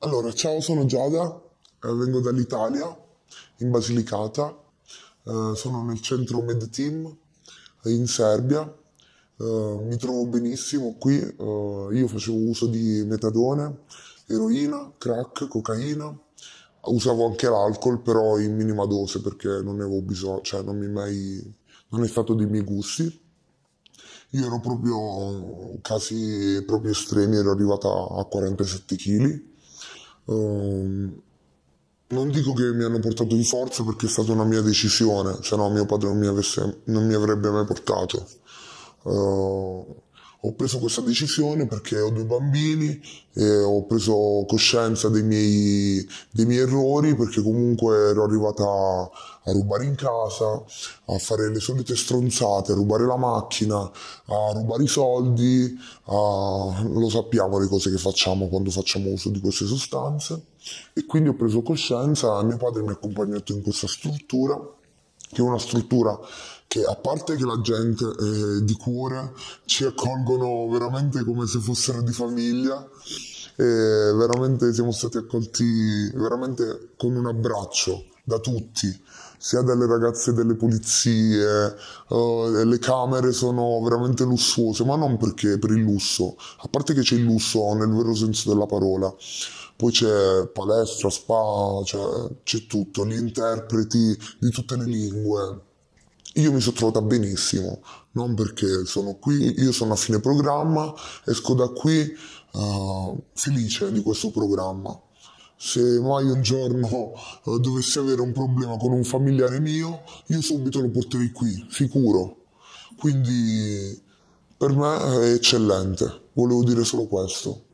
Allora, ciao, sono Giada, eh, vengo dall'Italia, in Basilicata, eh, sono nel centro MedTeam eh, in Serbia, mi trovo benissimo qui, io facevo uso di metadone, eroina, crack, cocaina, usavo anche l'alcol però in minima dose perché non ne avevo bisogno, cioè non, mi mai, non è stato dei miei gusti. Io ero proprio casi proprio estremi, ero arrivata a 47 kg. Um, non dico che mi hanno portato di forza perché è stata una mia decisione, se no mio padre non mi, avesse, non mi avrebbe mai portato. Uh, ho preso questa decisione perché ho due bambini e ho preso coscienza dei miei, dei miei, errori perché comunque ero arrivata a rubare in casa, a fare le solite stronzate, a rubare la macchina, a rubare i soldi, a... lo sappiamo le cose che facciamo quando facciamo uso di queste sostanze e quindi ho preso coscienza, mio padre mi ha accompagnato in questa struttura che è una struttura che a parte che la gente è di cuore ci accolgono veramente come se fossero di famiglia e veramente siamo stati accolti veramente con un abbraccio da tutti sia dalle ragazze delle pulizie, uh, le camere sono veramente lussuose, ma non perché per il lusso, a parte che c'è il lusso nel vero senso della parola, poi c'è palestra, spa, cioè, c'è tutto, gli interpreti di tutte le lingue. Io mi sono trovata benissimo, non perché sono qui, io sono a fine programma, esco da qui uh, felice di questo programma. Se mai un giorno uh, dovessi avere un problema con un familiare mio, io subito lo porterei qui, sicuro. Quindi per me è eccellente, volevo dire solo questo.